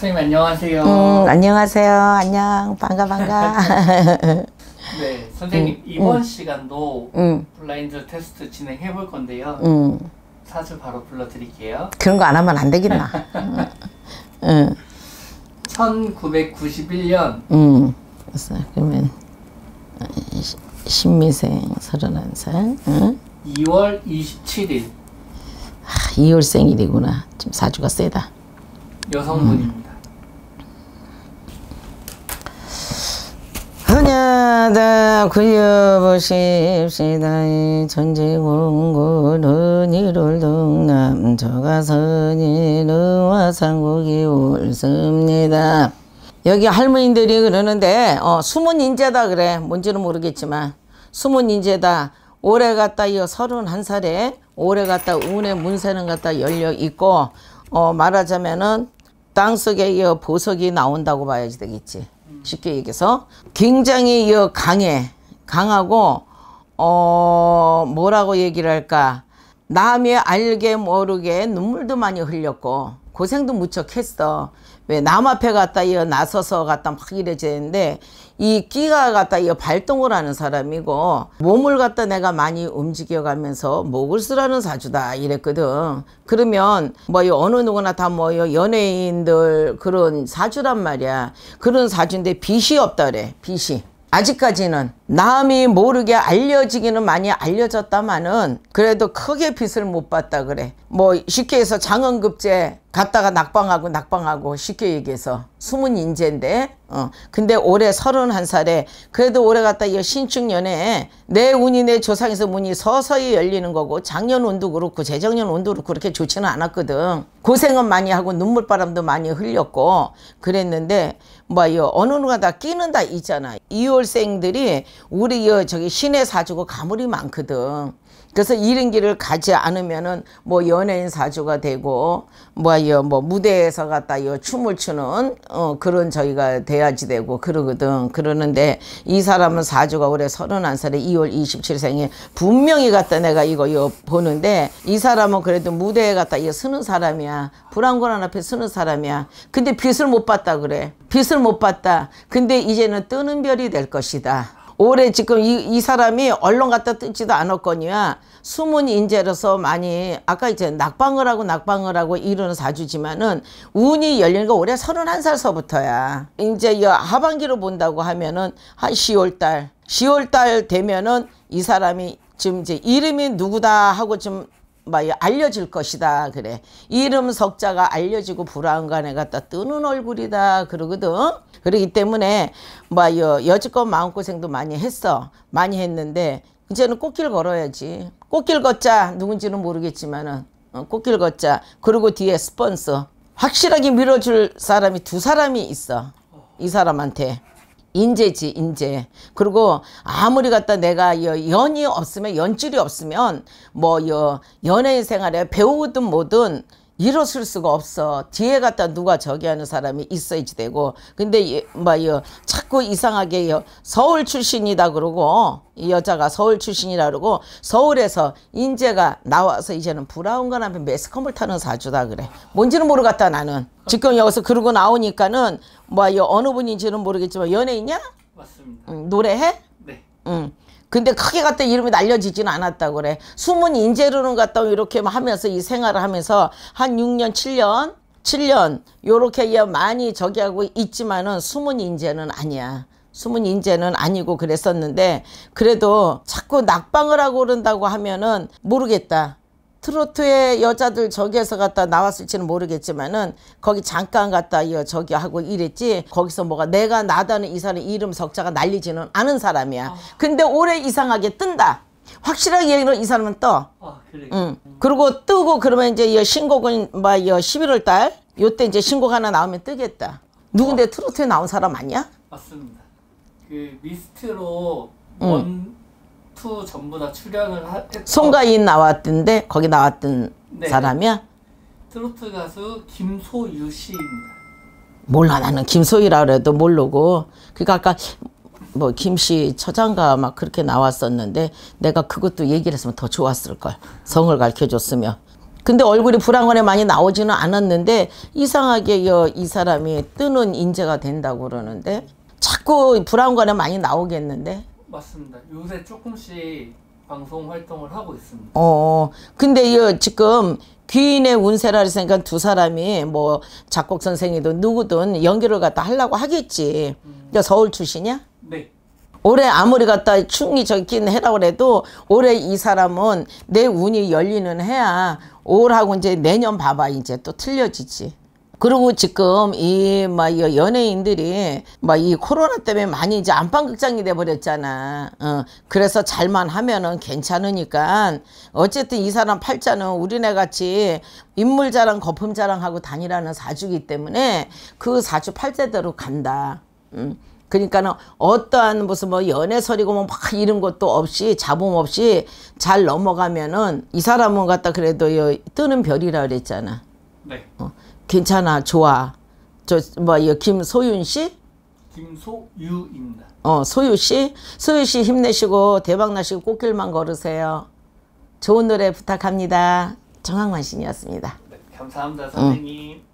선생님 안녕하세요. 음, 안녕하세요. 안녕. 반가 반가. 네, 선생님 음, 이번 음. 시간도 음. 블라인드 테스트 진행해 볼 건데요. 음. 사주 바로 불러드릴게요. 그런 거 안 하면 안 되겠나. 응. 1991년. 음. 그서 음. 그러면 신미생 31살. 응? 2월 27일. 2월생일이구나. 좀 사주가 세다. 여성분입니다. 바다 구여보십시다전지공군은 이룰 동남 저가선인은와 상국이 옳습니다 여기 할머니들이 그러는데 어, 숨은 인재다 그래 뭔지는 모르겠지만 숨은 인재다 올해 갔다 이 서른한 살에 올해 갔다 운의 문세는 갔다 열력 있고 어, 말하자면은 땅속에 이 보석이 나온다고 봐야지 되겠지 쉽게 얘기해서 굉장히 이 강해 강하고 어 뭐라고 얘기를 할까 남이 알게 모르게 눈물도 많이 흘렸고 고생도 무척 했어. 왜 남 앞에 갔다 이어 나서서 갔다 막 이래지는데 이 끼가 갔다 이어 발동을 하는 사람이고 몸을 갖다 내가 많이 움직여가면서 목을 쓰라는 사주다 이랬거든. 그러면 뭐 어느 누구나 다 뭐 연예인들 그런 사주란 말이야. 그런 사주인데 빚이 없다 래 빚이. 아직까지는 남이 모르게 알려지기는 많이 알려졌다마는 그래도 크게 빚을 못 봤다 그래 뭐 쉽게 해서 장원급제 갔다가 낙방하고 낙방하고 쉽게 얘기해서 숨은 인재인데 어 근데 올해 서른한 살에 그래도 올해 갔다 이 신축년에 내 운이 내 조상에서 문이 서서히 열리는 거고 작년 운도 그렇고 재작년 운도 그렇고 그렇게 좋지는 않았거든 고생은 많이 하고 눈물바람도 많이 흘렸고 그랬는데 뭐이 어느 누가 다 끼는 다 있잖아 이월생들이 우리 저기 시내 사주고 가물이 많거든. 그래서 이런 길을 가지 않으면은 뭐 연예인 사주가 되고 뭐 여 뭐 무대에서 갖다 여 춤을 추는 어 그런 저희가 돼야지 되고 그러거든 그러는데 이 사람은 사주가 올해 서른한 살에 2월 27생에 분명히 갖다 내가 이거 여 보는데 이 사람은 그래도 무대에 갖다 이거 쓰는 사람이야 불안고란 앞에 쓰는 사람이야 근데 빛을 못 봤다 그래 빛을 못 봤다 근데 이제는 뜨는 별이 될 것이다 올해 지금 이, 이 사람이 언론 갖다 뜯지도 않았거니와 숨은 인재로서 많이 아까 이제 낙방을 하고 낙방을 하고 이루는 사주지만은 운이 열리는 거 올해 서른한 살서부터야 이제 이 하반기로 본다고 하면은 한 10월달 10월달 되면은 이 사람이 지금 이제 이름이 누구다 하고 좀 막 알려질 것이다 그래 이름 석자가 알려지고 불안간에 갖다 뜨는 얼굴이다 그러거든 그러기 때문에 뭐 여지껏 마음고생도 많이 했어. 많이 했는데 이제는 꽃길 걸어야지. 꽃길 걷자 누군지는 모르겠지만은 어, 꽃길 걷자. 그리고 뒤에 스폰서 확실하게 밀어줄 사람이 두 사람이 있어. 이 사람한테. 인재지 인재 그리고 아무리 갖다 내가 연이 없으면 연줄이 없으면 뭐 연예인 생활에 배우든 뭐든 일어설 수가 없어. 뒤에 갖다 누가 저기 하는 사람이 있어야지 되고. 근데 뭐요 자꾸 이상하게 서울 출신이다 그러고 이 여자가 서울 출신이라 그러고 서울에서 인재가 나와서 이제는 브라운 관 하면 매스컴을 타는 사주다 그래. 뭔지는 모르겠다 나는. 지금 여기서 그러고 나오니까는 뭐요 어느 분인지는 모르겠지만 연예인이야? 맞습니다. 응, 노래해? 네. 응. 근데 크게 갔다 이름이 날려지지는 않았다고 그래. 숨은 인재로는 갔다 이렇게 하면서 이 생활을 하면서 한 6년, 7년, 7년 요렇게 많이 저기 하고 있지만은 숨은 인재는 아니야. 숨은 인재는 아니고 그랬었는데 그래도 자꾸 낙방을 하고 그런다고 하면은 모르겠다. 트로트의 여자들 저기에서 갔다 나왔을지는 모르겠지만은 거기 잠깐 갔다 이어 저기 하고 이랬지 거기서 뭐가 내가 나다는 이 사람 이름 석자가 날리지는 않은 사람이야. 어. 근데 올해 이상하게 뜬다. 확실하게 얘기는 이 사람은 떠. 아, 그래. 응. 그리고 뜨고 그러면 이제 이 신곡은 막 뭐 11월 달 요때 이제 신곡 하나 나오면 뜨겠다. 누군데 어. 트로트에 나온 사람 아니야? 맞습니다. 그 미스트로 원 스태프 전부 다 출연을 했고 송가인 나왔던데 거기 나왔던 네. 사람이야? 트로트 가수 김소유 씨입니다. 몰라 나는 김소희라 그래도 모르고 그러니까 아까 뭐 김씨 처장가 막 그렇게 나왔었는데 내가 그것도 얘기를 했으면 더 좋았을 걸 성을 가르쳐 줬으면 근데 얼굴이 불안건에 많이 나오지는 않았는데 이상하게 이 사람이 뜨는 인재가 된다고 그러는데 자꾸 불안건에 많이 나오겠는데 맞습니다. 요새 조금씩 방송 활동을 하고 있습니다. 어, 어. 근데 이 지금 귀인의 운세라 했으니까 두 사람이 뭐 작곡 선생이든 누구든 연기를 갖다 하려고 하겠지. 음. 너 서울 출신이야? 네. 올해 아무리 갖다 충이 적긴 해라 그래도 올해 이 사람은 내 운이 열리는 해야 올하고 이제 내년 봐봐 이제 또 틀려지지. 그리고 지금 이막 연예인들이 막 이 코로나 때문에 많이 이제 안방극장이 돼 버렸잖아. 어, 그래서 잘만 하면은 괜찮으니까 어쨌든 이 사람 팔자는 우리네 같이 인물 자랑 거품 자랑하고 다니라는 사주기 때문에 그 사주 팔자대로 간다. 음. 그러니까는 어떠한 무슨 뭐 연애설이고 뭐 막 이런 것도 없이 잡음 없이 잘 넘어가면은 이 사람은 갖다 그래도 뜨는 별이라 그랬잖아. 네. 어. 괜찮아 좋아 저뭐 김소윤 씨 김소유입니다. 어 소유 씨 소유 씨 힘내시고 대박 나시고 꽃길만 걸으세요. 좋은 노래 부탁합니다. 정황만신이었습니다. 네, 감사합니다 선생님. 응.